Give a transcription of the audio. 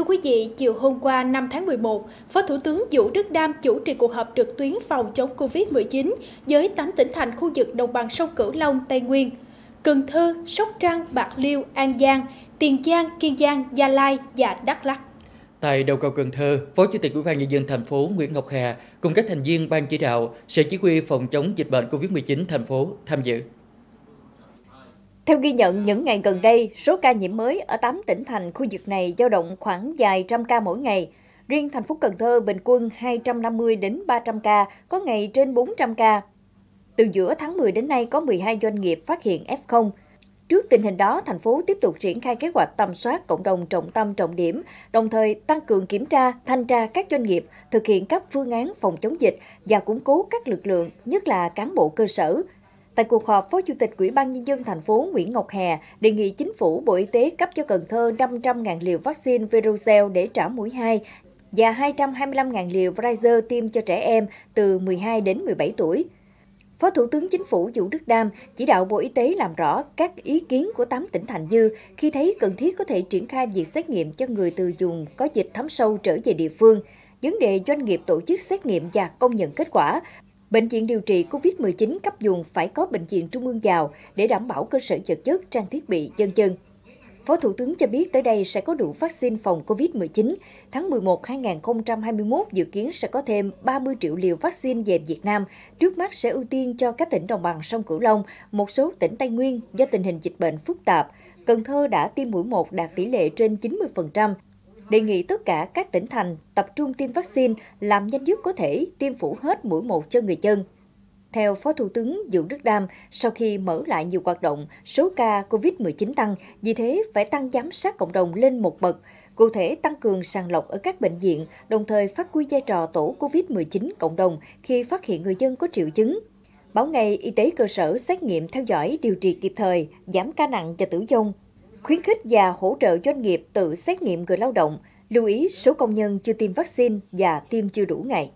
Thưa quý vị, chiều hôm qua 5 tháng 11, Phó Thủ tướng Vũ Đức Đam chủ trì cuộc họp trực tuyến phòng chống COVID-19 với 8 tỉnh thành khu vực đồng bằng sông Cửu Long, Tây Nguyên, Cần Thơ, Sóc Trăng, Bạc Liêu, An Giang, Tiền Giang, Kiên Giang, Gia Lai và Đắk Lắk. Tại đầu cầu Cần Thơ, Phó Chủ tịch Ủy ban nhân dân thành phố Nguyễn Ngọc Hà cùng các thành viên ban chỉ đạo Sở Chỉ huy phòng chống dịch bệnh COVID-19 thành phố tham dự. Theo ghi nhận, những ngày gần đây, số ca nhiễm mới ở 8 tỉnh thành khu vực này dao động khoảng vài trăm ca mỗi ngày. Riêng thành phố Cần Thơ bình quân 250 đến 300 ca, có ngày trên 400 ca. Từ giữa tháng 10 đến nay có 12 doanh nghiệp phát hiện F0. Trước tình hình đó, thành phố tiếp tục triển khai kế hoạch tầm soát cộng đồng trọng tâm trọng điểm, đồng thời tăng cường kiểm tra, thanh tra các doanh nghiệp, thực hiện các phương án phòng chống dịch và củng cố các lực lượng, nhất là cán bộ cơ sở, Tại cuộc họp, Phó Chủ tịch Ủy ban Nhân dân thành phố Nguyễn Ngọc Hà đề nghị chính phủ Bộ Y tế cấp cho Cần Thơ 500.000 liều vaccine Verocell để trả mũi 2 và 225.000 liều Pfizer tiêm cho trẻ em từ 12 đến 17 tuổi. Phó Thủ tướng Chính phủ Vũ Đức Đam chỉ đạo Bộ Y tế làm rõ các ý kiến của 8 tỉnh thành dư khi thấy cần thiết có thể triển khai việc xét nghiệm cho người từ dùng có dịch thấm sâu trở về địa phương, vấn đề doanh nghiệp tổ chức xét nghiệm và công nhận kết quả, Bệnh viện điều trị COVID-19 cấp dùng phải có bệnh viện trung ương giàu để đảm bảo cơ sở vật chất, trang thiết bị, dân dân. Phó Thủ tướng cho biết tới đây sẽ có đủ vaccine phòng COVID-19. Tháng 11 2021 dự kiến sẽ có thêm 30 triệu liều vaccine về Việt Nam. Trước mắt sẽ ưu tiên cho các tỉnh đồng bằng sông Cửu Long, một số tỉnh Tây Nguyên do tình hình dịch bệnh phức tạp. Cần Thơ đã tiêm mũi 1 đạt tỷ lệ trên 90%, đề nghị tất cả các tỉnh thành tập trung tiêm vaccine làm nhanh nhất có thể tiêm phủ hết mũi một cho người dân. Theo Phó Thủ tướng Dũng Đức Đam, sau khi mở lại nhiều hoạt động, số ca COVID-19 tăng, vì thế phải tăng giám sát cộng đồng lên một bậc, cụ thể tăng cường sàng lọc ở các bệnh viện, đồng thời phát huy vai trò tổ COVID-19 cộng đồng khi phát hiện người dân có triệu chứng. Báo ngay y tế cơ sở xét nghiệm theo dõi điều trị kịp thời, giảm ca nặng và tử vong, khuyến khích và hỗ trợ doanh nghiệp tự xét nghiệm người lao động, lưu ý số công nhân chưa tiêm vaccine và tiêm chưa đủ ngày.